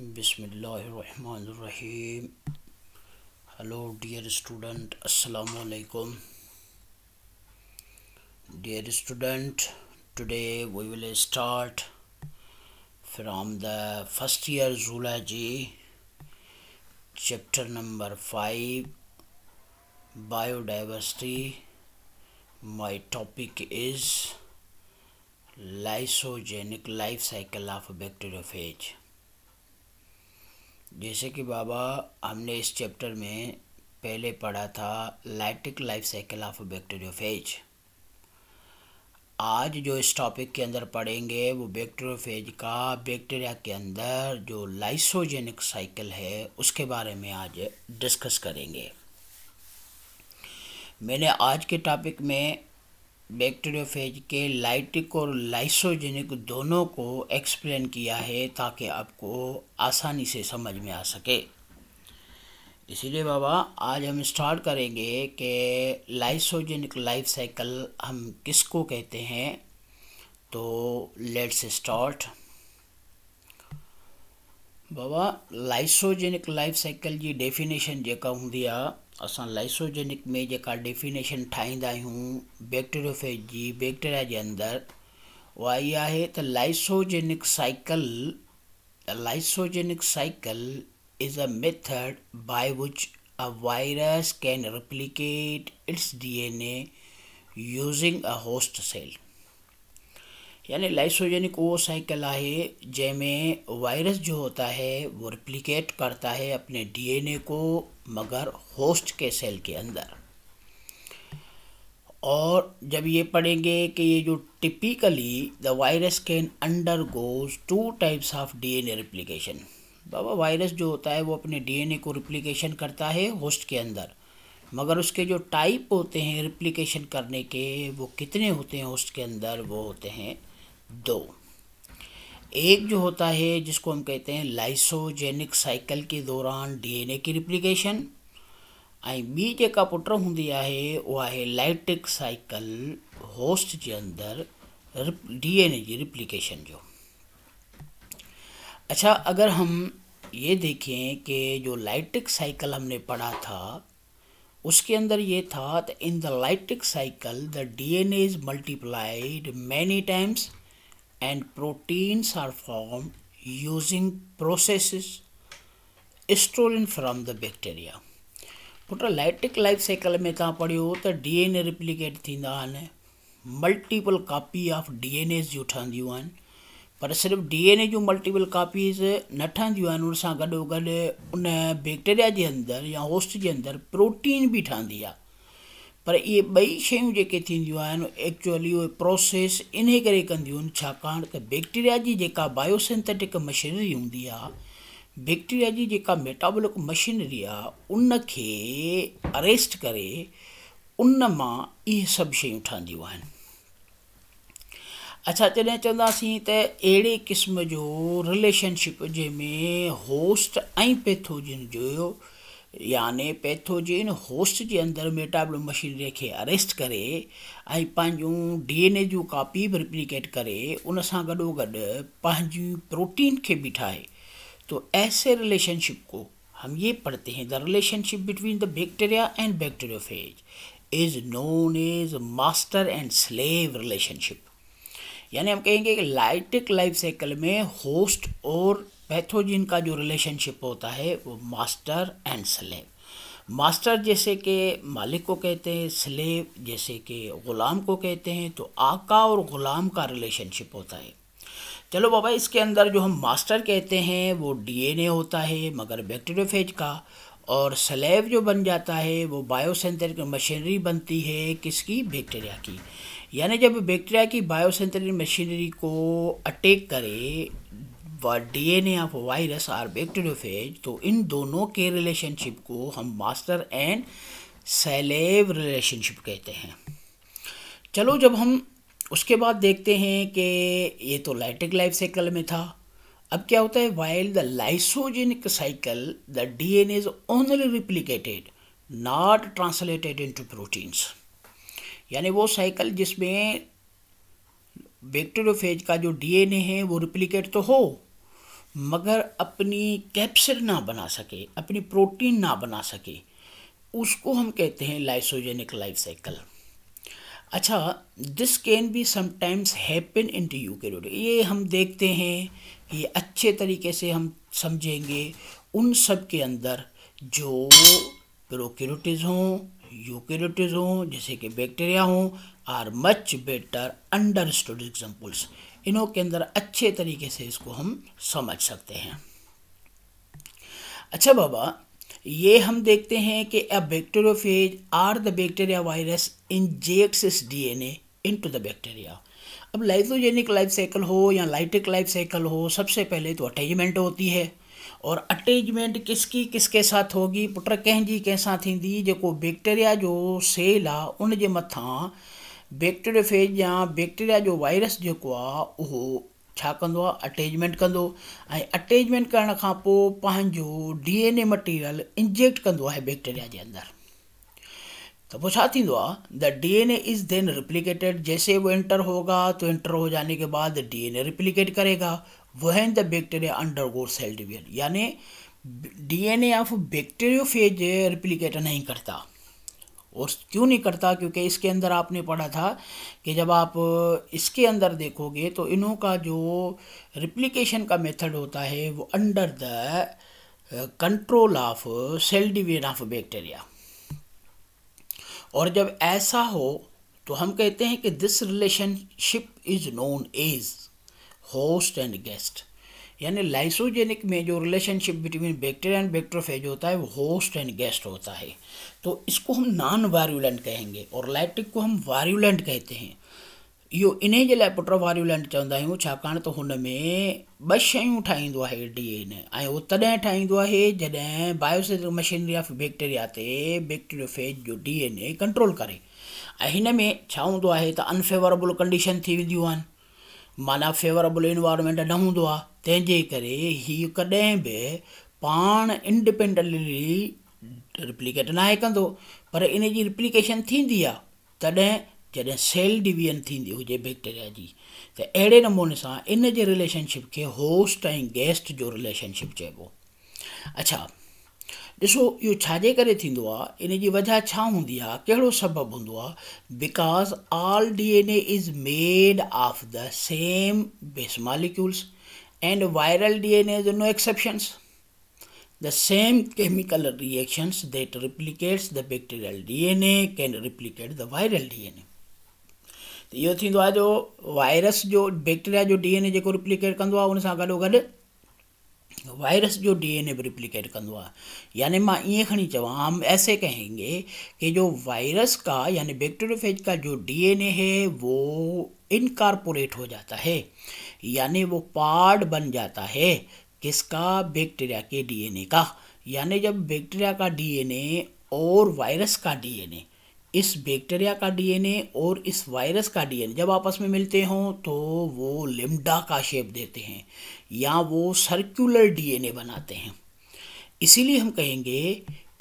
Bismillahirrahmanirrahim. Hello, dear student. Assalamu alaikum. Dear student, today we will start from the first year zoology, chapter number 5, biodiversity. My topic is lysogenic life cycle of bacteriophage जैसे कि बाबा हमने इस chapter में पहले पढ़ा था lytic life cycle of bacteriophage आज जो इस टॉपिक के अंदर पढ़ेंगे वो बैक्टीरियोफेज का बैक्टीरिया के अंदर जो लाइसोजेनिक साइकिल है उसके बारे में आज डिस्कस करेंगे मैंने आज के टॉपिक में बैक्टीरियोफेज के लाइटिक और लाइसोजेनिक दोनों को एक्सप्लेन किया है ताकि आपको आसानी से समझ में आ सके इसीलिए बाबा आज हम स्टार्ट करेंगे कि लाइसोजेनिक लाइफ साइकिल हम किसको कहते हैं तो लेट्स स्टार्ट बाबा लाइसोजेनिक लाइफ साइकिल की डेफिनेशन जो होंगी असां लाइसोजेनिक में जेका डेफिनेशन ठाहींदा आहियूं बैक्टेरियोफेज जी बैक्टेरिया जे अंदरि उहा इहा आहे त lysogenic cycle lysogenic cycle is a method by which a virus can replicate its D N A using a host cell यानी लाइसोजेनिक वो साइकिल है जैमें वायरस जो होता है वो रिप्लिकेट करता है अपने डीएनए को मगर होस्ट के सेल के अंदर और जब ये पढ़ेंगे कि ये जो typically the virus can undergoes two types of DNA replication बाबा वायरस जो होता है वो अपने डीएनए को रिप्लिकेशन करता है होस्ट के अंदर मगर उसके जो टाइप होते हैं रिप्लिकेशन करने के वो कितने होते हैं होस्ट के अंदर वो होते हैं दो एक जो होता है जिसको हम कहते हैं लाइसोजेनिक साइकिल के दौरान डीएनए की रिप्लिकेशन ऐं बी जेका पुट होंगी है उहा है लाइटिक साइकिल होस्ट के अंदर डी एन ए रिप्लिकेशन जो अच्छा अगर हम ये देखें कि जो लाइटिक साइकिल हमने पढ़ा था उसके अंदर ये था in the lytic cycle the D N is multiplied many times and proteins are formed using processes stolen from the bacteria. प्रोटोलाइटिक लाइफ साइकिल में तव्हां पढ़ियो त डी ए रिप्लिकेट थींदा multiple copy of D N S जूं पर सिर्फ़ु D N A जूं मल्टीपल कॉपीज न ठहंदियूं उन सां गॾोगॾु उन बैक्टेरिया जे अंदरि या होस्ट के अंदर प्रोटीन भी ठहंदी आहे पर इहे ॿई शयूं जेके थींदियूं आहिनि एक्चुअली उहे प्रोसेस इन करे कंदियूं आहिनि छाकाणि त बैक्टीरिया जी जेका बायोसिंथेटिक मशीनरी हूंदी आहे बैक्टीरिया जी जेका मेटाबोलिक मशीनरी आहे उनखे अरेस्ट करे उन मां इहे सभु शयूं ठहंदियूं आहिनि अच्छा जॾहिं चवंदासीं त अहिड़े क़िस्म जो रिलेशनशिप जंहिंमें होस्ट ऐं पैथोजिन जो याने पैथोजिन होस्ट के अंदर मेटाबल मशीनरी के अरेस्ट करे डी एन ए जो कॉपी भी रिप्लिकेट करे उन सां प्रोटीन के भी ठाए तो ऐसे रिलेशनशिप को हम ये पढ़ते हैं the relationship between the bacteria and bacteriophage is known as master and slave relationship यानी हम कहेंगे कि लाइटिक लाइफ साइकिल में होस्ट और पैथोजिन का जो रिलेशनशिप होता है वो मास्टर एंड स्लेव मास्टर जैसे कि मालिक को कहते हैं स्लेव जैसे कि ग़ुलाम को कहते हैं तो आका और ग़ुलाम का रिलेशनशिप होता है चलो बाबा इसके अंदर जो हम मास्टर कहते हैं वो डीएनए होता है मगर बैक्टीरियोफेज का और स्लेव जो बन जाता है वो बायोसेंथेटिक मशीनरी बनती है किसकी बैक्टीरिया की यानी जब बैक्टीरिया की बायोसेंथेटिक मशीनरी को अटैक करे व DNA of virus or bacteriophage तो इन दोनों के रिलेशनशिप को हम मास्टर एंड सेलेव रिलेशनशिप कहते हैं चलो जब हम उसके बाद देखते हैं कि ये तो लाइटिक लाइफ साइकिल में था अब क्या होता है while the lysogenic cycle the DNA is only replicated not translated into proteins यानी वो साइकिल जिसमें बैक्टीरियोफेज का जो डीएनए है वो रिप्लिकेट तो हो मगर अपनी कैप्सिल ना बना सके अपनी प्रोटीन ना बना सके उसको हम कहते हैं लाइसोजेनिक लाइफ साइकिल अच्छा this can be sometimes happen in to you carrier ये हम देखते हैं ये अच्छे तरीके से हम समझेंगे उन सब के अंदर जो प्रोक्योरिटिज हों यूकेरोटिज हों जैसे कि बैक्टीरिया हों are much better understood examples इनों के अंदर अच्छे तरीके से इसको हम समझ सकते हैं अच्छा बाबा ये हम देखते हैं कि a bacteriophage or the bacteria virus injects its DNA into the bacteria अब लाइसोजेनिक लाइफ साइकिल हो या लाइटिक लाइफ साइकिल हो सबसे पहले तो अटैचमेंट होती है और अटैचमेंट किसकी किसके साथ होगी पुट कंहिंजी कैसा थी जो बैक्टेरिया जो सेल आ उन मथा बैक्टेरियोफेज या बैक्टेरिया जो वायरस जो वो अटैचमेंट कंदो अटैचमेंट करण D N A material inject कैक्टेरिया के बैक्टेरिया तो वो छा the D N A is then replicated जैसे वो एंटर होगा तो एंटर हो जाने के बाद डी एन ए रिप्लीकेट करेगा when the bacteria undergo cell division यानी D N A of bacteriophage replicate नहीं करता और क्यों नहीं करता क्योंकि इसके अंदर आपने पढ़ा था कि जब आप इसके अंदर देखोगे तो इन्हों का जो रिप्लिकेशन का मेथड होता है वो under the control of cell division of bacteria और जब ऐसा हो तो हम कहते हैं कि this relationship is known as host and guest यानी लाइसोजेनिक में जो relationship between bacteria and bacteriophage होता है वो होस्ट एंड गेस्ट होता है तो इसको हम नॉन वायरुलेंट कहेंगे और लाइटिक को हम वायरुलेंट कहते हैं यो इन जे लाइ वायरुलेंट चवंदा आहियूं छाकाणि त तो हुन में ॿ शयूं ठाहींदो आहे डी एन ऐं उहो तॾहिं ठाहींदो आहे जॾहिं मशीनरी ऑफ बैक्टेरिया ते बैक्टेरियोफेज जो डी एन ए कंट्रोल करे ऐं हिन में छा हूंदो आहे त अनफेवरेबल कंडीशन थी वेंदियूं आहिनि माना फेवरेबल इन्वायरमेंट न हूंदो आहे तंहिंजे करे हीउ कॾहिं बि पाण इंडिपेंडेंटली रिप्लिकेट नाहे कंदो पर इन जी रिप्लिकेशन थींदी आहे सेल डिवीजन थींदी हुजे बैक्टेरिया जी त अहिड़े नमूने से इन जे रिलेशनशिप खे होस्ट ऐं गेस्ट जो रिलेशनशिप चबो अच्छा ॾिसो इहो छाजे करे थींदो आहे इन जी वजह छा हूंदी आहे कहिड़ो सबबु हूंदो आहे because all D N A is made of the same base molecules and viral D N as no exceptions The same chemical reactions that replicates the bacterial DNA can replicate the viral DNA. त इहो थींदो आहे जो virus जो bacteria जो D N A जेको replicate कंदो आहे उन सां गॾोगॾु वायरस जो डीएनए रिप्लिकेट कंदो यानी मां ये खणी चवां हम ऐसे कहेंगे कि जो वायरस का यानी बैक्टीरियोफेज का जो डीएनए है वो इनकारपोरेट हो जाता है यानी वो पार्ट बन जाता है किसका बैक्टीरिया के डीएनए का यानी जब बैक्टीरिया का डीएनए और वायरस का डीएनए इस बैक्टीरिया का डीएनए और इस वायरस का डीएनए जब आपस में मिलते हों तो वो लिमडा का शेप देते हैं या वो सर्कुलर डीएनए बनाते हैं इसीलिए हम कहेंगे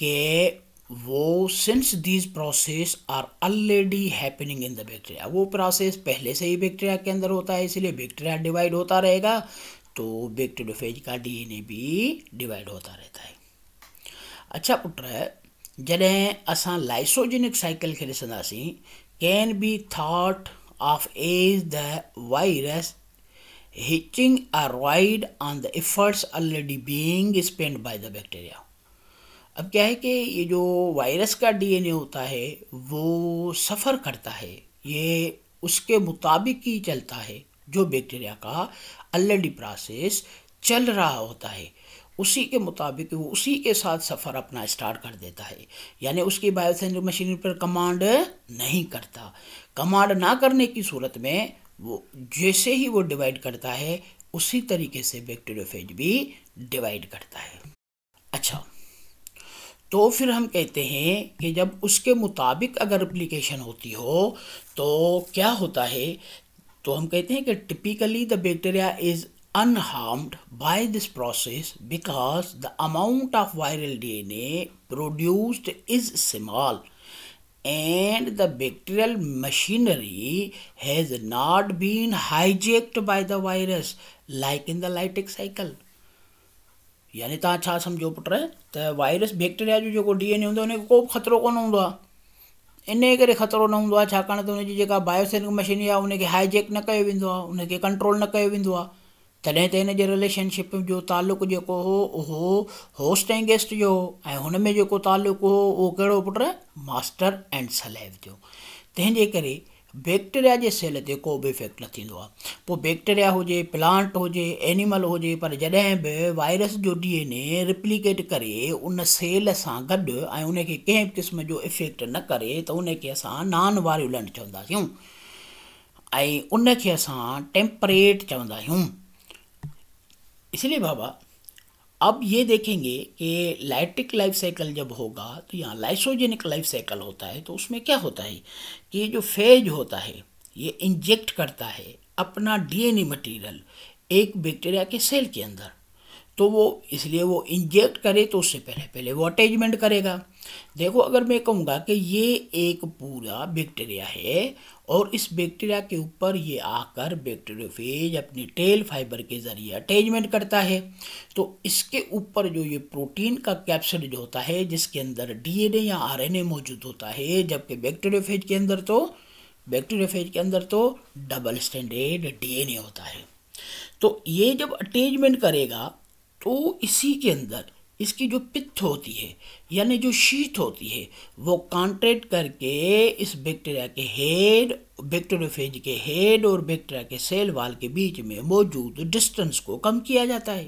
कि वो since these process are already happening in the bacteria वो प्रोसेस पहले से ही बैक्टीरिया के अंदर होता है इसलिए बैक्टीरिया डिवाइड होता रहेगा तो बैक्टीरियोफेज का डीएनए भी डिवाइड होता रहता है अच्छा पुत्र है जैसे अस लाइसोजेनिक साइकिल के ॾिसंदासीं can be thought of as the virus hitching a ride on the efforts already being spend by the bacteria अब क्या है कि ये जो वायरस का डीएनए होता है वो सफ़र करता है ये उसके मुताबिक ही चलता है जो बैक्टीरिया का ऑलरेडी प्रोसेस चल रहा होता है उसी के मुताबिक वो उसी के साथ सफ़र अपना स्टार्ट कर देता है यानी उसकी बायोसेंसर मशीन पर कमांड नहीं करता कमांड ना करने की सूरत में वो जैसे ही वो डिवाइड करता है उसी तरीके से बैक्टीरियोफेज भी डिवाइड करता है अच्छा तो फिर हम कहते हैं कि जब उसके मुताबिक अगर अप्लीकेशन होती हो तो क्या होता है तो हम कहते हैं कि typically the bacteria is unharmed by this process because the amount of viral DNA produced is small and the bacterial machinery has not been hijacked by the virus like in the lytic cycle यानी तव्हां अच्छा सम्झो put तो virus bacteria जो जो को N होता है उन्हें कोई ख़तरो कोन हूंदो आहे इन जे करे ख़तरो न हूंदो आहे छाकाणि त हुनजी जेका बायोसेनिक मशीनरी आहे हुनखे हाईजेक न कयो वेंदो आहे हुनखे कंट्रोल न कहे वेंदो आहे तॾहिं त हिन जे रिलेशनशिप जो तालुक़ु जेको हो उहो होस्ट ऐं गेस्ट जो हो ऐं हुन में जेको तालुक़ु हो उहो कहिड़ो पुटु मास्टर एंड सलेव जो तंहिंजे करे बैक्टेरिया जे सेल ते को बि इफेक्ट न थींदो आहे पोइ बैक्टेरिया हुजे प्लांट हुजे एनिमल हुजे पर जॾहिं बि वायरस जो डी एन ए रिप्लिकेट करे उन सेल सां गॾु ऐं उनखे कंहिं बि क़िस्म जो इफेक्ट न करे त उनखे असां नॉन वायरुलंट चवंदा आहियूं ऐं उनखे असां टेम्परेट चवंदा आहियूं इसलिए बाबा अब ये देखेंगे कि लाइटिक लाइफ साइकिल जब होगा तो यहाँ लाइसोजेनिक लाइफ साइकिल होता है तो उसमें क्या होता है कि जो फेज होता है ये इंजेक्ट करता है अपना डीएनए मटेरियल एक बैक्टीरिया के सेल के अंदर तो वो इसलिए वो इंजेक्ट करे तो उससे पहले पहले वो अटैचमेंट करेगा देखो अगर मैं कहूँगा कि ये एक पूरा बैक्टीरिया है और इस बैक्टीरिया के ऊपर ये आकर बैक्टीरियोफेज अपनी टेल फाइबर के ज़रिए अटैचमेंट करता है तो इसके ऊपर जो ये प्रोटीन का कैप्सूल जो होता है जिसके अंदर डीएनए या आरएनए मौजूद होता है जबकि बैक्टीरियोफेज के अंदर तो बैक्टीरियोफेज के अंदर तो डबल स्टैंडर्ड डीएनए होता है तो ये जब अटैचमेंट करेगा तो इसी के अंदर इसकी जो पित्त होती है यानी जो शीत होती है वो कॉन्ट्रेक्ट करके इस बैक्टीरिया के हेड बैक्टेरियोफेज के हेड और बैक्टीरिया के सेल वाल के बीच में मौजूद डिस्टेंस को कम किया जाता है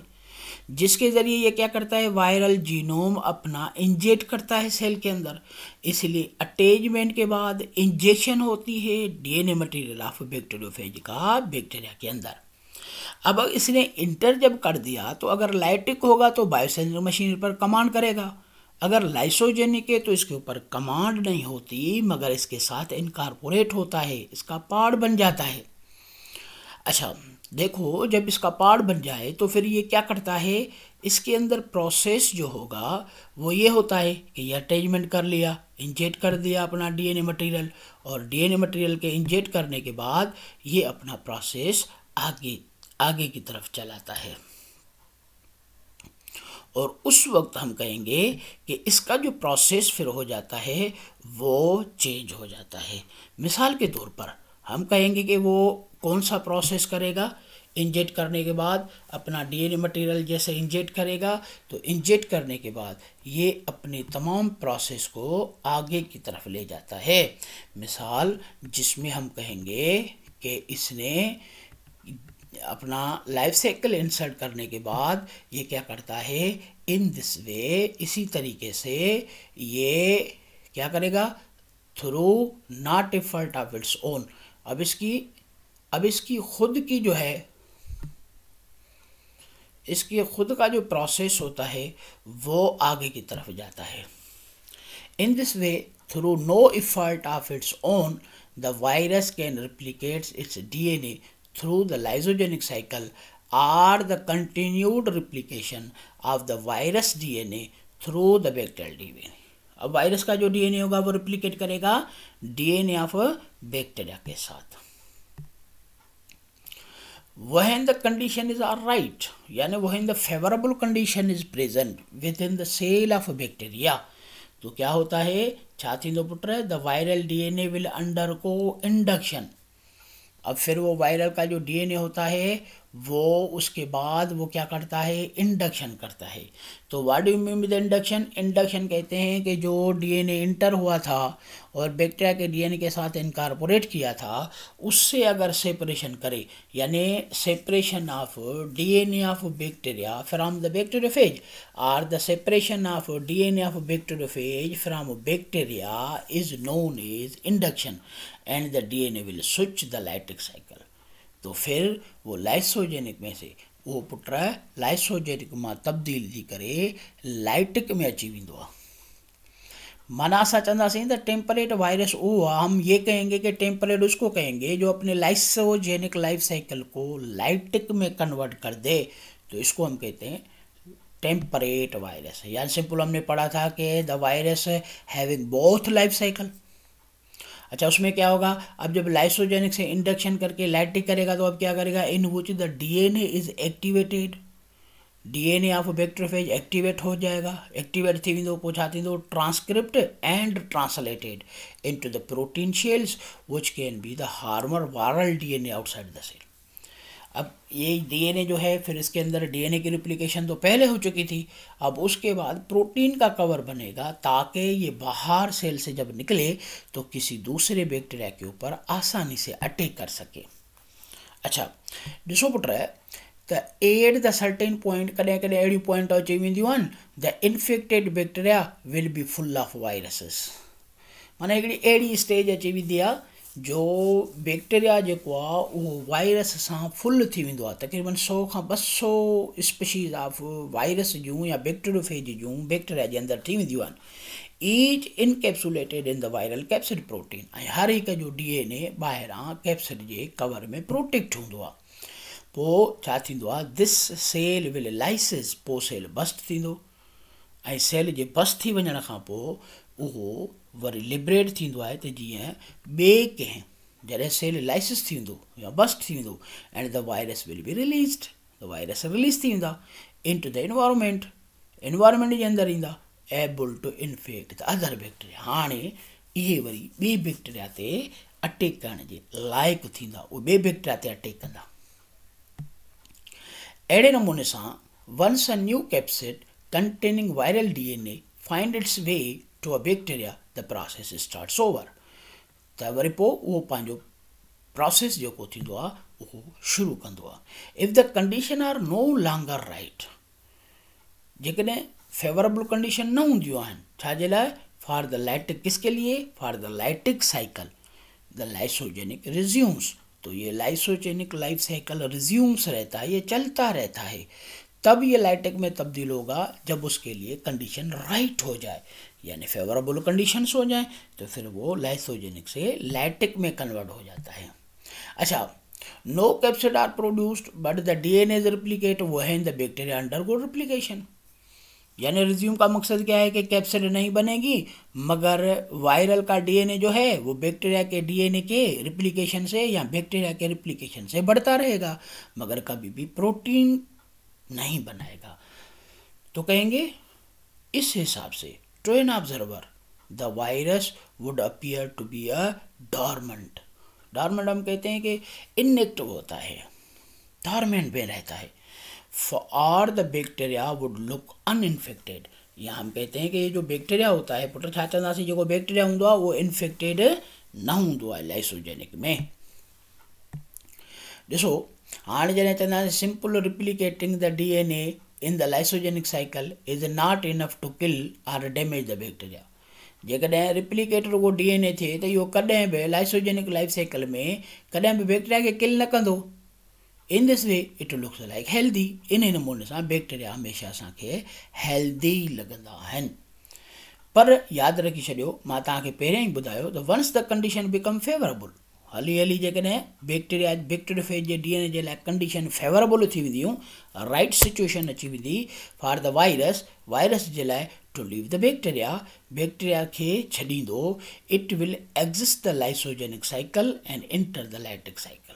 जिसके ज़रिए ये क्या करता है वायरल जीनोम अपना इंजेक्ट करता है सेल के अंदर इसलिए अटैचमेंट के बाद इंजेक्शन होती है डीएनए मटेरियल ऑफ बैक्टेरियोफेज का बैक्टीरिया के अंदर अब इसने इंटर जब कर दिया तो अगर लाइटिक होगा तो बायोसेंसर मशीन पर कमांड करेगा अगर लाइसोजेनिक है तो इसके ऊपर कमांड नहीं होती मगर इसके साथ इनकारपोरेट होता है इसका पार्ट बन जाता है अच्छा देखो जब इसका पार्ट बन जाए तो फिर ये क्या करता है इसके अंदर प्रोसेस जो होगा वो ये होता है कि ये अटैचमेंट कर लिया इंजेक्ट कर दिया अपना डीएनए मटेरियल और डीएनए मटेरियल के इंजेक्ट करने के बाद ये अपना प्रोसेस आगे आगे की तरफ चलाता है और उस वक्त हम कहेंगे कि इसका जो प्रोसेस फिर हो जाता है वो चेंज हो जाता है मिसाल के तौर पर हम कहेंगे कि वो कौन सा प्रोसेस करेगा इंजेक्ट करने के बाद अपना डीएनए मटेरियल जैसे इंजेक्ट करेगा तो इंजेक्ट करने के बाद ये अपने तमाम प्रोसेस को आगे की तरफ ले जाता है मिसाल जिसमें हम कहेंगे कि इसने अपना लाइफ साइकिल इंसर्ट करने के बाद ये क्या करता है इन दिस वे इसी तरीके से ये क्या करेगा through not effort of its own अब इसकी अब इसकी खुद की जो है इसके खुद का जो प्रोसेस होता है वो आगे की तरफ जाता है in this way through no effort of its own the virus can replicates its DNA through the lysogenic cycle are the continued replication of the virus DNA through the bacterial DNA. अब virus का जो DNA होगा वो replicate करेगा DNA of bacteria के साथ when the condition is all right यानी when the favorable condition is present within the cell of bacteria तो क्या होता है छाती दो पुत्र the viral DNA will undergo induction अब फिर वो वायरल का जो डीएनए होता है वो उसके बाद वो क्या करता है इंडक्शन करता है तो what you mean with induction induction कहते हैं कि जो डीएनए इंटर हुआ था और बैक्टीरिया के डीएनए के साथ इनकारपोरेट किया था उससे अगर सेपरेशन करे यानी separation of DNA of bacteria from the bacteriophage or the separation of DNA of bacteriophage from bacteria is known is induction and the DNA will switch the lytic cycle तो फिर वो lysogenic में से वो put lysogenic में तब्दील थी कर लाइटिक में अची वो माना असा चवंदासीं तो टेम्परेट वायरस वो आ हम ये कहेंगे कि टेम्परेट उसको कहेंगे जो अपने लाइसोजेनिक लाइफ साइकिल को लाइटिक में कन्वर्ट कर दे तो इसको हम कहते हैं टेम्परेट वायरस यानी सिंपल हमने पढ़ा था कि the virus having both life cycle अच्छा उसमें क्या होगा अब जब लाइसोजेनिक से इंडक्शन करके लाइटिक करेगा तो अब क्या करेगा in which the DNA is activated DNA of bacteriophage activate हो जाएगा एक्टिवेट थी वो पूछा थी तो transcript and translated into the protein shells which can be the harmer viral DNA outside the cell अब ये डीएनए जो है फिर इसके अंदर डीएनए की रिप्लिकेशन तो पहले हो चुकी थी अब उसके बाद प्रोटीन का कवर बनेगा ताकि ये बाहर सेल से जब निकले तो किसी दूसरे बैक्टीरिया के ऊपर आसानी से अटैक कर सके अच्छा ॾिसो पुट त एट द सर्टेन पॉइंट कॾहिं कॾहिं अहिड़ियूं पॉइंट अची वेंदियूं आहिनि the infected bacteria will be full of viruses माना हिकिड़ी अहिड़ी स्टेज अची वेंदी आहे जो बैक्टेरिया जो आहे वायरस सां फुल थी वेंदो तक़रीबन सौ का ॿ सौ स्पेशीज़ ऑफ वायरस जो या बैक्टेरियोफेज जो बैक्टेरिया जे अंदरि थी वेंदियूं each encapsulated in the viral capsid protein हर एक जो डी एन ए ॿाहिरां कैप्सिड जे कवर में प्रोटेक्ट हूंदो दिस सेल विल लाइसिस पोइ सेल बस्ट सेल जे बस्ट थी वरी लिबरेट थींदो आहे त जीअं ॿिए कंहिं जॾहिं सेल लाइसिस थी या बस्ट थी and the virus will be released the virus release थी वेंदा into the environment environment जे अंदरि ईंदा able to infect the other bacteria हाणे इहे वरी ॿिए बैक्टेरिया ते अटैक करण जे लाइक़ु थींदा उहे ॿिए बैक्टेरिया ते अटैक कंदा अहिड़े नमूने सां once a new capsid containing viral D N A find its way to a bacteria the process starts over त वरी पो वो पंहिंजो प्रोसेस जेको थींदो आहे उहो शुरू कंदो आहे if the condition are no longer right जेकॾहिं फेवरेबल कंडीशन न हूंदियूं आहिनि छाजे लाइ फॉर द लाइटिक किसके लिए for the lytic cycle the lysogenic resumes तो ये लाइसोजेनिक लाइफ साइकिल रिज्यूम्स रहता है ये चलता रहता है तब ये लाइटिक में तब्दील होगा जब उसके लिए कंडीशन राइट हो जाए यानी फेवरेबल कंडीशंस हो जाएं तो फिर वो लाइसोजेनिक से लैटिक में कन्वर्ट हो जाता है अच्छा no capsid are produced but the D N as replicate वो है in the bacteria undergo replication यानी रिज्यूम का मकसद क्या है कि कैप्सिड नहीं बनेगी मगर वायरल का डीएनए जो है वो बैक्टीरिया के डीएनए के रिप्लीकेशन से या बैक्टीरिया के रिप्लीकेशन से बढ़ता रहेगा मगर कभी भी प्रोटीन नहीं बनाएगा तो कहेंगे इस हिसाब से to an observer, the virus would appear to be a dormant. dormant हम कहते हैं कि इनएक्टिव होता है dormant में रहता है और the bacteria would look uninfected या हम कहते हैं कि ये जो बैक्टीरिया होता है पुटर छात्रासी जो बैक्टीरिया हों वो इन्फेक्टेड न हों लाइसोजेनिक में ॾिसो हाणे जॾहिं चवंदा आहिनि simple replicating the D N A in the lysogenic cycle is not enough to kill or damage the bacteria. जैसे रिप्लीकेटर को डीएनए थे तो यो कदें इहो लाइसोजेनिक लाइफ साइकिल में कॾहिं बि बैक्टेरिया खे किल न कंदो in this way it looks like healthy इन नमूने से बैक्टेरिया हमेशा असांखे हेल्दी पर याद रखी छोड़ो मैं तव्हांखे पहिरियों ई ॿुधायो once the condition become favourable हली हली बैक्टेरिया बैक्टेरियोफेज जे D N A condition favourable थी वेंदियूं राइट सिचुएशन अची वी फॉर द वायरस वायरस के लिए to leave the bacteria bacteria के छी it will exist the lysogenic cycle and enter the lytic cycle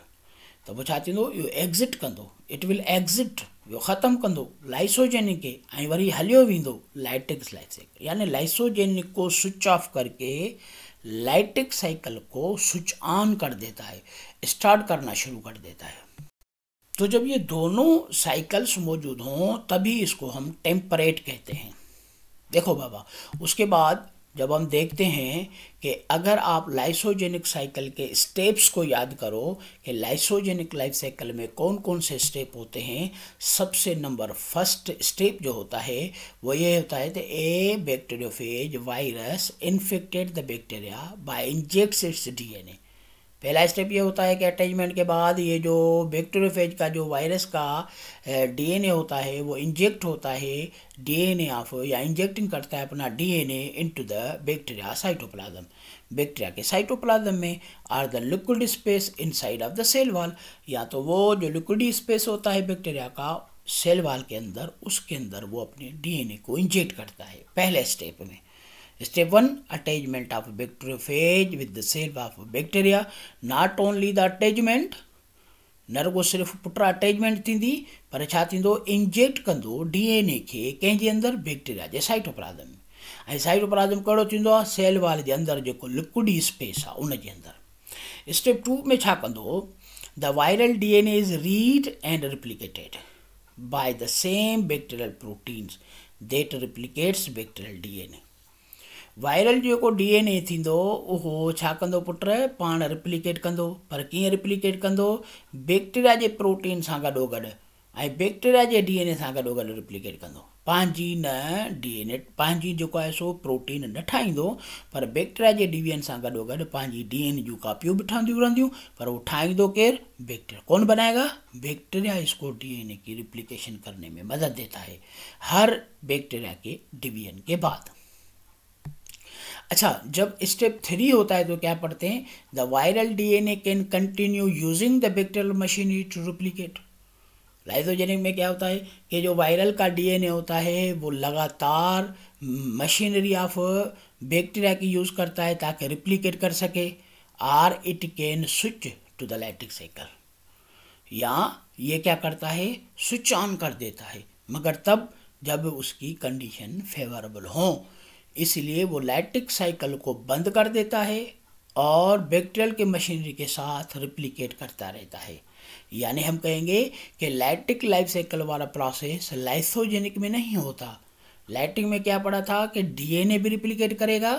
तो पोइ छा थींदो एग्ज़िट कंदो इट विल एग्ज़िट यो खत्म कंदो लाइसोजेनिक खे वरी हलियो वेंदो लाइटिक लाइटिक यानी लाइसोजेनिक को स्विच ऑफ करके लाइटिक साइकिल को स्विच ऑन कर देता है स्टार्ट करना शुरू कर देता है तो जब ये दोनों साइकिल्स मौजूद हों तभी इसको हम टेम्परेट कहते हैं देखो बाबा उसके बाद जब हम देखते हैं कि अगर आप लाइसोजेनिक साइकिल के स्टेप्स को याद करो कि लाइसोजेनिक लाइफ साइकिल में कौन कौन से स्टेप होते हैं सबसे नंबर फर्स्ट स्टेप जो होता है वो ये होता है तो a bacteriophage virus infected the bacteria by injects its DNA पहला स्टेप ये होता है कि अटैचमेंट के बाद ये जो बैक्टीरियोफेज का जो वायरस का डीएनए होता है वो इंजेक्ट होता है डीएनए ऑफ या इंजेक्टिंग करता है अपना DNA into the bacteria cytoplasm bacteria के साइटोप्लाज्म में or the liquid space inside of the cell wall या तो वो जो लिक्विड स्पेस होता है बैक्टीरिया का सेल वाल के अंदर उसके अंदर वो अपने डीएनए को इंजेक्ट करता है पहले स्टेप में Step 1 attachment of bacteriophage with the cell of bacteria. Not only the attachment, Nargo sirf putra attachment thindi, parachatindo inject kando DNA can ke kenji under bacteria, the cytoplasm. And cytoplasm kado a cell wali the under joko liquid space una gender. Step 2 me chakando, the viral DNA is read and replicated by the same bacterial proteins that replicates bacterial DNA. Viral जेको D N A पुट replicate कंदो पर replicate कंदो bacteria protein से गॾो गॾु के bacteria से डी एन ए रिप्लिकेट कंदो पंहिंजी न डी एन जो है सो प्रोटीन न ठाहींदो पर बैक्टेरिया के डी एन सां गॾो गॾु पंहिंजी डी एन जूं पर उहो ठाहींदो बैक्टेरिया कौन बनाएगा बैक्टेरिया इसको डी एन ए की रिप्लिकेशन करने में मदद देता है हर बैक्टेरिया के डी के बाद अच्छा जब स्टेप थ्री होता है तो क्या पढ़ते हैं the viral DNA can continue using the bacterial machinery to duplicate lysogenic में क्या होता है कि जो वायरल का डीएनए होता है वो लगातार मशीनरी ऑफ बैक्टीरिया की यूज़ करता है ताकि रिप्लीकेट कर सके or it can switch to the lytic cycle या ये क्या करता है स्विच ऑन कर देता है मगर तब जब उसकी कंडीशन फेवरेबल हों इसलिए वो लैटिक साइकिल को बंद कर देता है और बैक्टीरियल के मशीनरी के साथ रिप्लिकेट करता रहता है यानी हम कहेंगे कि लैटिक लाइफ साइकिल वाला प्रोसेस लाइसोजेनिक में नहीं होता लैटिक में क्या पड़ा था कि डीएनए भी रिप्लिकेट करेगा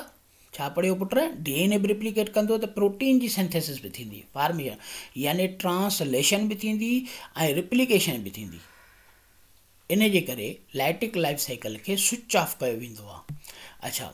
छा पड़े पुट डीएनए भी रिप्लिकेट कंदो त प्रोटीन जी सिंथेसिस भी थींदी फार्मिया यानी ट्रांसलेशन भी थींदी ऐं रिप्लिकेशन भी थींदी इन जे करे लाइटिक लाइफ साइकिल खे स्विच ऑफ कयो वेंदो आहे अच्छा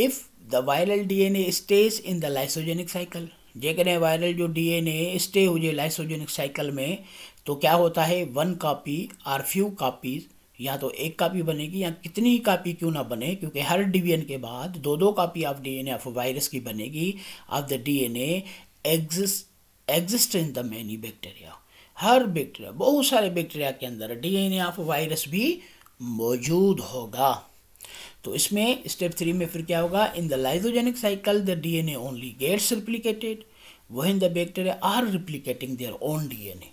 if the viral DNA stage in the lysogenic cycle जेकॾहिं वायरल जो डीएनए स्टे हुजे लाइसोजेनिक साइकिल में तो क्या होता है one copy or few copies या तो एक कापी बनेगी या कितनी कापी क्यों ना बने क्योंकि हर डिवीजन के बाद दो दो copy of DNA of virus की बनेगी of the DNA exist exist in the many bacteria हर बैक्टीरिया बहुत सारे बैक्टीरिया के अंदर डीएनए ऑफ वायरस भी मौजूद होगा तो इसमें स्टेप थ्री में फिर क्या होगा in the lysogenic cycle the DNA only gets replicated in the bacteria or replicating their own DNA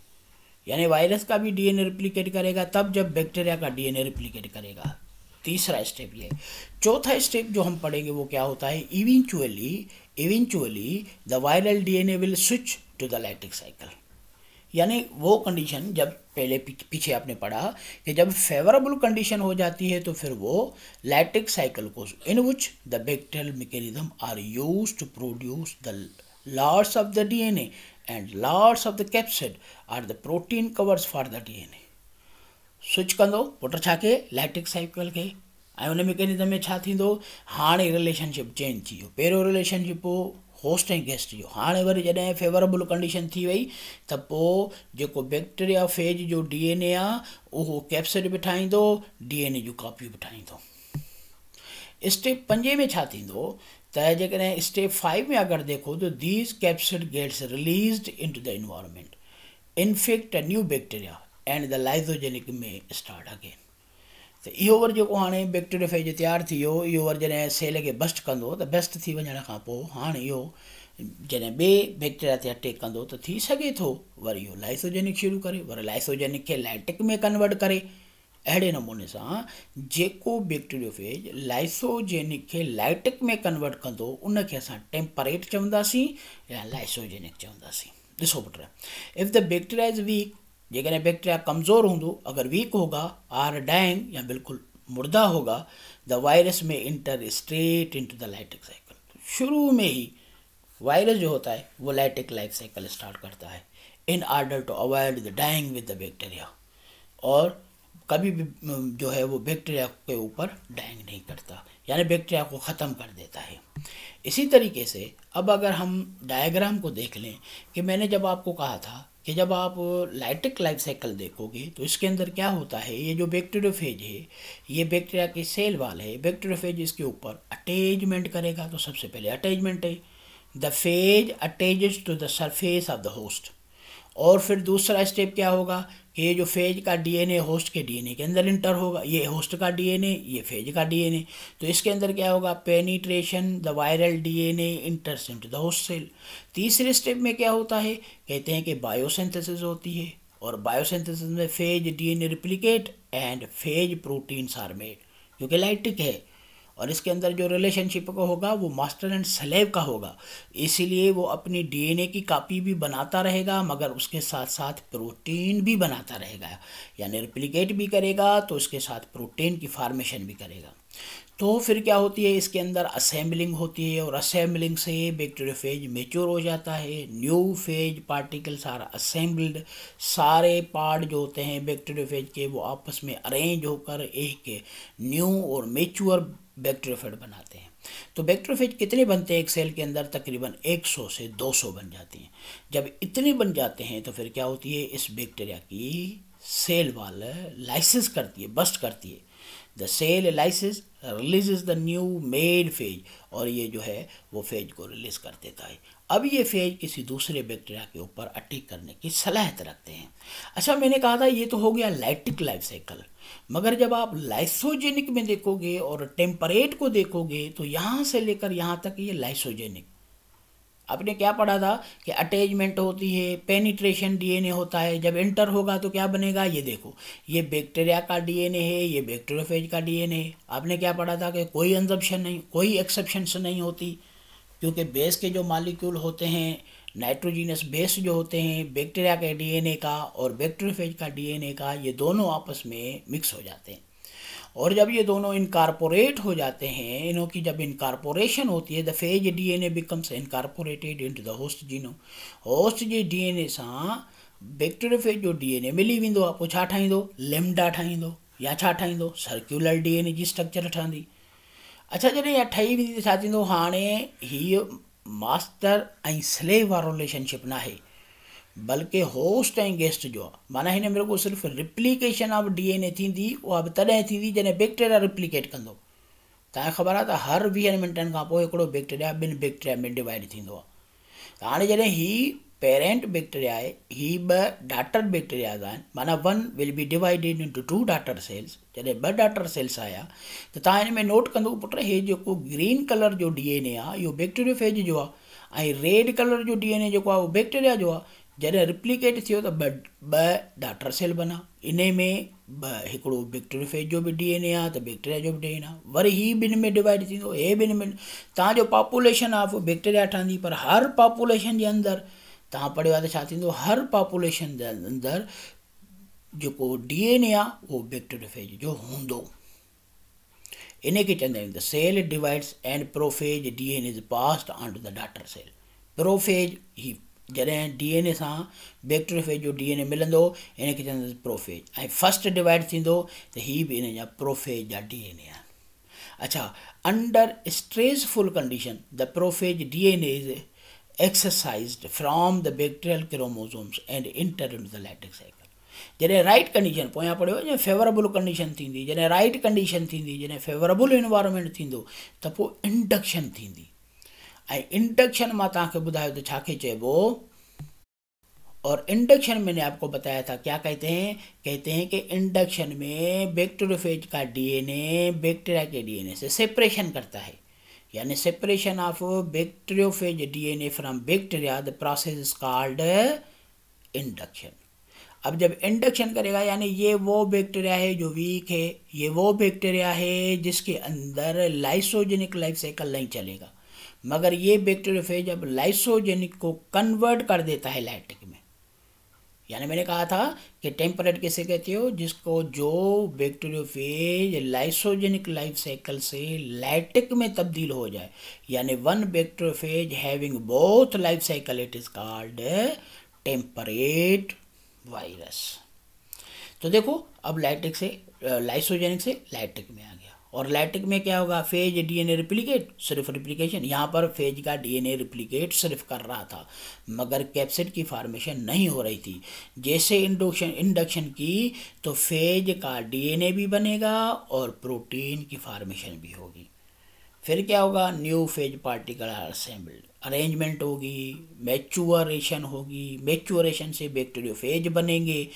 यानी वायरस का भी डीएनए रिप्लीकेट करेगा तब जब बैक्टेरिया का डीएनए रिप्लीकेट करेगा तीसरा स्टेप ये चौथा स्टेप जो हम पढ़ेंगे वो क्या होता है eventually eventually the viral DNA will switch to the lactic cycle यानी वो कंडीशन जब पहले पीछे आपने पढ़ा कि जब फेवरेबल कंडीशन हो जाती है तो फिर वो लैटिक साइकिल को in which the bacterial mechanism are use to produce the lots of the DNA and lots of the capsid or the protein covers for the DNA switch कंदो पुट छा के लैटिक साइकिल के ऐं उन mechanism में छा थींदो हाणे रिलेशनशिप चेंज थी वियो पहिरियों रिलेशनशिप हो होस्ट ऐं गेस्ट जो हाणे वरी जॾहिं फेवरेबल कंडीशन थी वई त पोइ जेको बैक्टेरिया फेज जो डी एन ए आहे उहो कैप्सिड बि ठाहींदो डी एन ए जूं कॉपियूं बि ठाहींदो स्टेप पंजे में छा थींदो त जेकॾहिं स्टेप फाइव में अगरि देखो त this capsid gets released into the environment infect a new bacteria and the lysogenic में स्टार्ट अगेन तो इहो वरी जेको हाणे बैक्टेरियोफेज तयारु थी वियो इहो वरी जॾहिं सेल खे बस्ट कंदो त बेस्ट थी वञण खां पोइ हाणे इहो जॾहिं ॿिए बैक्टेरिया ते अटैक कंदो त थी सघे थो वरी इहो लाइसोजेनिक शुरू करे वरी लाइसोजेनिक खे लाइटिक में कन्वर्ट करे अड़े नमूने सा जो जेको फेज लाइसोजेनिक खे लाइटिक में कन्वर्ट कंदो उनखे या लाइसोजेनिक चवंदासीं ॾिसो पुट if the bacteria is weak जैसे बैक्टीरिया कमज़ोर हूंदो अगर वीक होगा आर डाइंग या बिल्कुल मुर्दा होगा द वायरस में enter straight in the lytic cycle शुरू में ही वायरस जो होता है वो लाइटिक लाइफ साइकिल स्टार्ट करता है in order to avoid the dying with the bacteria और कभी भी जो है वो बैक्टीरिया के ऊपर डाइंग नहीं करता यानी बैक्टीरिया को ख़त्म कर देता है इसी तरीके से अब अगर हम डायग्राम को देख लें कि मैंने जब आपको कहा था कि जब आप लाइटिक लाइफ साइकिल देखोगे तो इसके अंदर क्या होता है ये जो बैक्टीरियोफेज है ये बैक्टीरिया की सेल वाल है बैक्टीरियोफेज इसके ऊपर अटैचमेंट करेगा तो सबसे पहले अटैचमेंट है the phage attach to the surface of the host और फिर दूसरा स्टेप क्या होगा कि ये जो फेज का डीएनए होस्ट के डीएनए के अंदर इंटर होगा ये होस्ट का डीएनए ये फेज का डीएनए तो इसके अंदर क्या होगा penetration the viral DNA intercept the host cell तीसरे स्टेप में क्या होता है कहते हैं कि बायोसिंथेसिस होती है और बायोसिंथेसिस में phage DNA replicate and phage proteins are made जो लाइटिक है और इसके अंदर जो रिलेशनशिप का होगा वो मास्टर एंड स्लेव का होगा इसीलिए वो अपनी डीएनए की कापी भी बनाता रहेगा मगर उसके साथ साथ प्रोटीन भी बनाता रहेगा यानी रिप्लिकेट भी करेगा तो उसके साथ प्रोटीन की फार्मेशन भी करेगा तो फिर क्या होती है इसके अंदर असेंबलिंग होती है और असेंबलिंग से बैक्टीरियोफेज मेच्योर हो जाता है new phage particles are assembled सारे पार्ट जो होते हैं बैक्टीरियोफेज के वो आपस में अरेंज होकर एक न्यू और मेच्योर बैक्टीरियोफेट बनाते हैं तो बैक्टीरियोफेज कितने बनते हैं एक सेल के अंदर तकरीबन 100 से 200 बन जाती हैं जब इतने बन जाते हैं तो फिर क्या होती है इस बैक्टीरिया की सेल वाल लाइसिस करती है बस्ट करती है the cell lysis release the new made phage और ये जो है वो फेज को रिलीज कर देता है अब ये फेज किसी दूसरे बैक्टीरिया के ऊपर अटैक करने की सलाहत रखते हैं अच्छा मैंने कहा था ये तो हो गया लाइटिक लाइफ साइकिल मगर जब आप लाइसोजेनिक में देखोगे और टेम्परेट को देखोगे तो यहाँ से लेकर यहाँ तक ये लाइसोजेनिक आपने क्या पढ़ा था कि अटैचमेंट होती है पेनिट्रेशन डीएनए होता है जब एंटर होगा तो क्या बनेगा ये देखो ये बैक्टीरिया का डीएनए है ये बैक्टीरियोफेज का डीएनए है आपने क्या पढ़ा था कि कोई अंजप्शन नहीं कोई एक्सेप्शन नहीं होती क्योंकि बेस के जो मालिक्यूल होते हैं नाइट्रोजीनस बेस जो होते हैं बैक्टीरिया के डीएनए का और बैक्टीरियोफेज का डीएनए का ये दोनों आपस में मिक्स हो जाते हैं और जब ये दोनों इनकारपोरेट हो जाते हैं इन्हों की जब इनकारपोरेशन होती है the phage DNA becomes incorporated into the host genome host जे डीएनए सां बैक्टीरियोफेज जो डीएनए मिली वेंदो आहे पोइ छा ठाहींदो लिम्डा ठाहींदो या छा ठाहींदो डीएनए जी स्ट्रक्चर ठहंदी अच्छा जॾहिं इहा ठही वेंदी त छा थींदो हाणे हीअ मास्तर ऐं स्लेव वारो रिलेशनशिप नाहे बल्कि होस्ट ऐं गेस्ट जो आहे माना इन में रुगो सिर्फ़ replication of D N A तदी जैसे बि तॾहिं थींदी जॾहिं बैक्टेरिया रिप्लीकेट कंदो तव्हांखे ख़बर आहे हर वीहनि मिंटनि खां बैक्टेरिया ॿिनि बैक्टेरिया में डिवाइड थींदो आहे हाणे जॾहिं parent bacteria, Heba daughter bacteria gaan, माना one will be divided into two daughter cells. जॾहिं ॿ डाटर सेल्स आया त तव्हां हिन में नोट कंदो पुट हे जेको ग्रीन कलर जो डी एन ए आहे इहो बैक्टेरियोफेज जो आहे ऐं रेड कलर जो डी एन ए जेको आहे उहो बैक्टेरिया जो आहे जॾहिं रिप्लिकेट थियो त ॿ ॿ डाटर सेल बना इन में ॿ हिकिड़ो बैक्टेरियोफेज जो भी डीएनए आ ए आहे जो बि डी एन ए आहे वरी ही ॿिनि में डिवाइड थींदो हे ॿिनि में तव्हांजो पॉपुलेशन आहे उहो बैक्टेरिया पर हर पॉपुलेशन जे अंदरि तव्हां पढ़ियो आहे त छा थींदो हर पॉपुलेशन जे अंदरि जेको तो डी एन ए आहे उहो बैक्टेरियोफेज जो हूंदो इन खे चवंदा आहिनि the cell divides and prophage D N is pass on to the daughter cell prophage ही जॾहिं डी एन ए सां बैक्टेरियोफेज जो डी एन ए मिलंदो इन खे चवंदा प्रोफेज ऐं फस्ट डिवाइड थींदो त ही बि इन जा प्रोफेज जा डी एन ए अच्छा under stressful condition the prophage D N A is exercised from the bacterial chromosomes and enters the latex cycle. जैसे राइट कंडीशन पोया पढ़ियो जैसे फेवरेबल कंडीशन थींदी जैसे राइट कंडीशन थींदी जैसे फेवरेबल इन्वायरमेंट थी तो इंडक्शन थींदी इंडक्शन मां तक ॿुधायो तो छाखे और इंडक्शन मैंने आपको बताया था क्या कहते हैं कहते हैं कि इंडक्शन में बैक्टेरियोफेज का डीएनए बैक्टीरिया के डीएनए से सेपरेशन करता है यानी separation of bacteriophage DNA from bacteria the process is called induction अब जब इंडक्शन करेगा यानी ये वो बैक्टीरिया है जो वीक है ये वो बैक्टीरिया है जिसके अंदर लाइसोजेनिक लाइफ साइकिल नहीं चलेगा मगर ये बैक्टीरियोफेज अब लाइसोजेनिक को कन्वर्ट कर देता है लाइटिक यानी मैंने कहा था कि टेम्परेट किसे कहते हो जिसको जो बैक्टीरियोफेज लाइसोजेनिक लाइफ साइकिल से लैटिक में तब्दील हो जाए यानी one bacteriophage having both life cycle it is called temperate virus तो देखो अब लाइटिक से लाइसोजेनिक से लैटिक में और लैटिक में क्या होगा फेज डीएनए रिप्लिकेट सिर्फ रिप्लिकेशन यहाँ पर फेज का डीएनए रिप्लिकेट सिर्फ कर रहा था मगर कैप्सिड की फॉर्मेशन नहीं हो रही थी जैसे इंडक्शन इंडक्शन की तो फेज का डीएनए भी बनेगा और प्रोटीन की फॉर्मेशन भी होगी फिर क्या होगा new phage particle are assembled arrangement होगी मैचुअरेशन होगी मैचुअरेशन से बैक्टीरियोफेज बनेंगे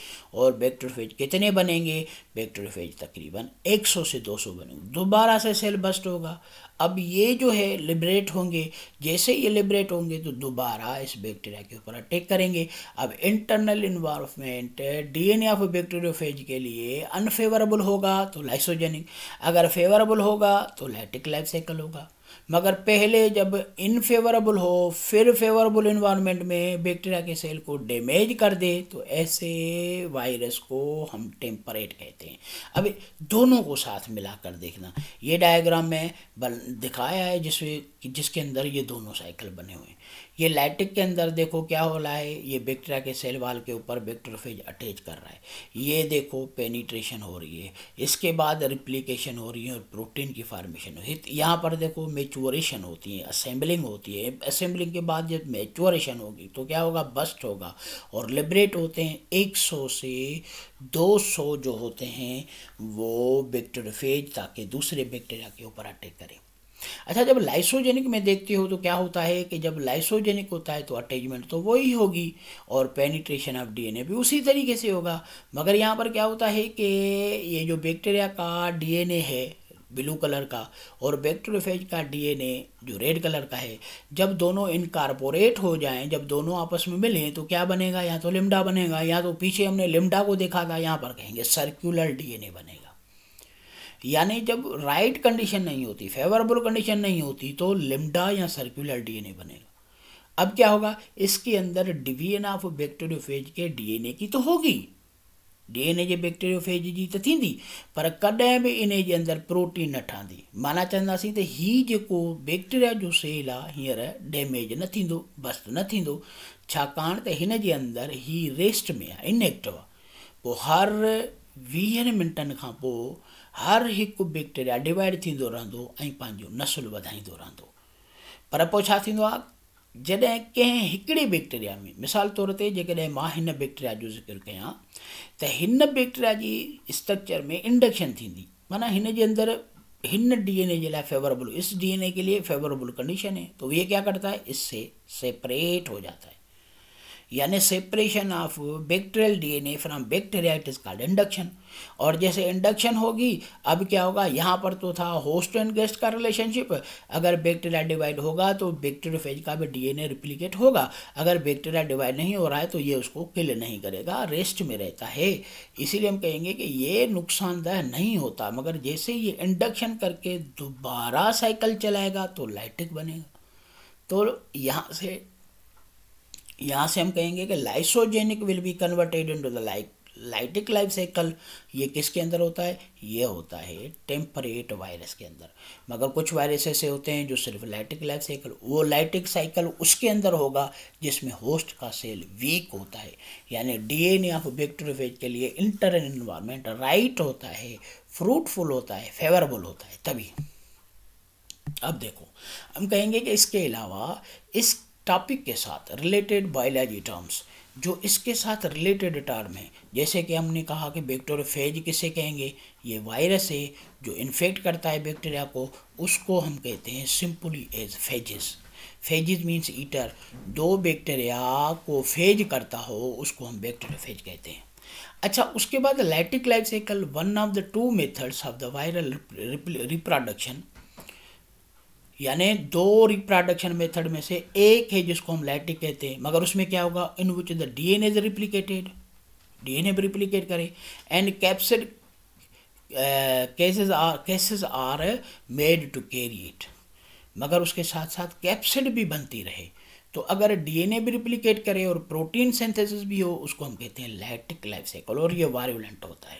और बैक्टीरियोफेज कितने बनेंगे बैक्टीरियोफेज तकरीबन 100 से 200 बनेंगे दोबारा से सेल बस्ट होगा अब ये जो है लिबरेट होंगे जैसे ये लिबरेट होंगे तो दोबारा इस बैक्टीरिया के ऊपर अटैक करेंगे अब internal D N of bacteriophage के लिए अनफेवरेबल होगा तो लाइसोजेनिक अगर फेवरेबल होगा तो लैटिक लाइफ साइकिल होगा मगर पहले जब इनफेवरेबल हो फिर फेवरेबल इन्वायरमेंट में बैक्टीरिया के सेल को डैमेज कर दे तो ऐसे वायरस को हम टेम्परेट कहते हैं अब दोनों को साथ मिलाकर देखना ये डायग्राम में दिखाया है जिसमें जिसके अंदर ये दोनों साइकिल बने हुए हैं ये लैटिक के अंदर देखो क्या हो रहा है ये बैक्टेरिया के सेल वाल के ऊपर बिक्ट्रोफेज अटैच कर रहा है ये देखो पेनिट्रेशन हो रही है इसके बाद रिप्लीकेशन हो रही है और प्रोटीन की फार्मेशन हो रही है तो यहाँ पर देखो मेचुरेशन होती है असेंबलिंग होती है असेंबलिंग के बाद जब मेचुरेशन होगी तो क्या होगा बस्ट होगा और लिबरेट होते हैं एक सौ से दो सौ जो होते हैं वो बैक्टेरियोफेज ताकि दूसरे बैक्टीरिया के ऊपर अटैक करें अच्छा जब लाइसोजेनिक में देखते हो तो क्या होता है कि जब लाइसोजेनिक होता है तो अटैचमेंट तो वही होगी और पेनिट्रेशन ऑफ डीएनए भी उसी तरीके से होगा मगर यहाँ पर क्या होता है कि ये जो बैक्टीरिया का डीएनए है ब्लू कलर का और बैक्टेरियोफेज का डीएनए जो रेड कलर का है जब दोनों इनकारपोरेट हो जाएं जब दोनों आपस में मिलें तो क्या बनेगा या तो लिमडा बनेगा या तो पीछे हमने लिमडा को देखा था यहाँ पर कहेंगे सर्क्यूलर डीएनए बनेगा यानी जब राइट कंडीशन नहीं होती फेवरेबल कंडीशन नहीं होती तो लिमडा या सर्कुलर डीएनए बनेगा अब क्या होगा इसके अंदर डिवीजन ऑफ बैक्टेरियोफेज के डीएनए की तो होगी डीएनए जे बैक्टेरियोफेज जी त थींदी पर कॾहिं भी इन जे अंदर प्रोटीन न ठहंदी माना चवंदासीं त तो हीउ जेको बैक्टेरिया जो सेल आहे हींअर डैमेज न थींदो बस्ट न थींदो छाकाणि त हिन जे अंदरि हीउ रेस्ट में आहे इनएक्टिव आहे पोइ हर वीहनि मिंटनि खां पोइ हर एक बैक्टेरिया डिवाइड थींदो रहंदो ऐं पंहिंजो नसुल पर जै छा थींदो बैक्टेरिया में मिसाल तौर ते जेकॾहिं बैक्टेरिया जो ज़िक्र कयां त हिन बैक्टेरिया जी स्ट्रक्चर में इंडक्शन थींदी माना हिन जे अंदरि हिन डीएनए के लिए फेवरेबल इस डीएनए के लिए फेवरेबल कंडीशन है तो ये क्या करता है इससे सेपरेट हो जाता है यानी separation of bacterial DNA from bacteria it is called induction और जैसे इंडक्शन होगी अब क्या होगा यहाँ पर तो था होस्ट एंड गेस्ट का रिलेशनशिप अगर बैक्टीरिया डिवाइड होगा तो बैक्टीरियोफेज का भी डीएनए रिप्लिकेट होगा अगर बैक्टीरिया डिवाइड नहीं हो रहा है तो ये उसको किल नहीं करेगा रेस्ट में रहता है इसीलिए हम कहेंगे कि ये नुकसानदायक नहीं होता मगर जैसे ये इंडक्शन करके दोबारा साइकिल चलाएगा तो लाइटिक बनेगा तो यहाँ से यहाँ से हम कहेंगे कि lysogenic will be converted into the like lytic life cycle ये किसके अंदर होता है ये होता है टेम्परेट वायरस के अंदर मगर कुछ वायरस ऐसे होते हैं जो सिर्फ लाइटिक लाइफ साइकिल वो लाइटिक साइकिल उसके अंदर होगा जिसमें होस्ट का सेल वीक होता है यानी डीएनए ऑफ बैक्टीरियोफेज के लिए इंटर इन्वायरमेंट राइट होता है फ्रूटफुल होता है फेवरेबल होता है तभी अब देखो हम कहेंगे कि इसके अलावा इस टॉपिक के साथ रिलेटेड बायोलॉजी टर्म्स जो इसके साथ रिलेटेड टर्म हैं जैसे कि हमने कहा कि फेज किसे कहेंगे ये वायरस है जो इन्फेक्ट करता है बैक्टीरिया को उसको हम कहते हैं simply as phages phages means eater जो बैक्टीरिया को फेज करता हो उसको हम बैक्टेरियोफेज कहते हैं अच्छा उसके बाद lytic life cycle one of the two methods of the viral reproduction यानी दो रिप्रोडक्शन मेथड में से एक है जिसको हम लैटिक कहते हैं मगर उसमें क्या होगा in which the D N is replicated D N A replicate करें and capsid cases or cases are made to carry it मगर उसके साथ साथ कैप्सिड भी बनती रहे तो अगर डीएनए भी रिप्लीकेट करे और प्रोटीन सिंथेसिस भी हो उसको हम कहते हैं लैटिक लाइफ साइकिल और ये वायरुलेंट होता है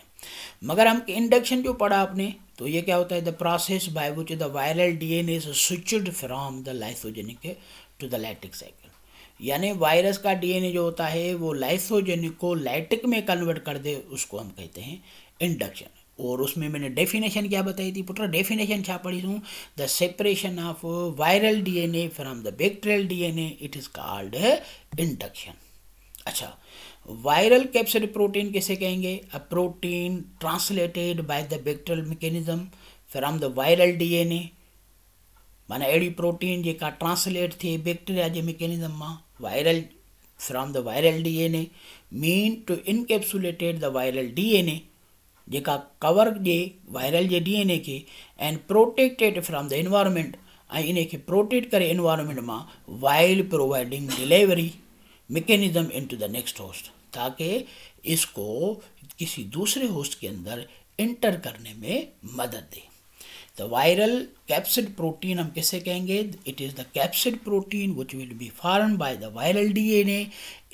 मगर हम इंडक्शन जो पढ़ा आपने तो ये क्या होता है the process by which the viral D N is switched from the lysogenic to the lytic cycle यानी वायरस का डीएनए जो होता है वो लाइसोजेनिक को लैटिक में कन्वर्ट कर दे उसको हम कहते हैं इंडक्शन और उसमें मैंने डेफिनेशन क्या बताई थी पुत्र डेफिनेशन क्या पढ़ी हूँ the separation of viral DNA from the bacterial DNA it is called induction अच्छा वायरल कैप्सिड प्रोटीन किसे कहेंगे a protein translated by the bacterial mechanism from the viral DNA माना अड़ी प्रोटीन जी ट्रांसलेट थे बैक्टीरिया जे मैकेनिज्म मां viral from the viral DNA mean to encapsulated the viral DNA जेका कवर जे वायरल जे डीएनए के and protected from the environment ऐं इन के प्रोटेक्ट करे एनवायरमेंट में while providing delivery mechanism into the next host ताकि इसको किसी दूसरे होस्ट के अंदर इंटर करने में मदद दे द वायरल कैप्सिड प्रोटीन हम कैसे कहेंगे it is the capsid protein which will be form by the viral DNA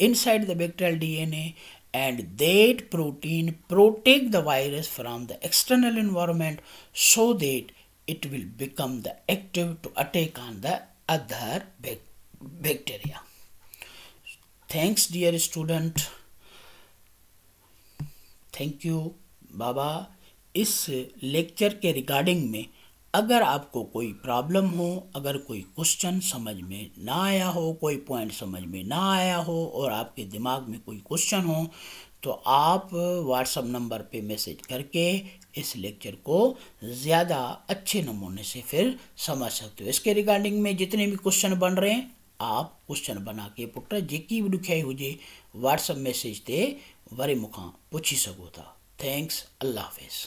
inside the bacterial DNA and that protein protect the virus from the external environment so that it will become the active to attack on the other bacteria thanks dear student thank you बाबा इस lecture के regarding में अगर आपको कोई problem हो अगर कोई क्वेश्चन समझ में ना आया हो कोई पॉइंट समझ में ना आया हो और आपके दिमाग में कोई क्वेश्चन हो तो आप व्हाट्सअप नंबर पे मैसेज करके इस लेक्चर को ज़्यादा अच्छे नमूने से फिर समझ सकते हो इसके रिगार्डिंग में जितने भी क्वेश्चन बन रहे हैं आप क्वेश्चन बना के पुट्ट जी की भी दुखियाई हो जाए व्हाट्सअप मैसेज से वरी मूंखां पुछी सघो था थैंक्स अलाह हाफ़िज़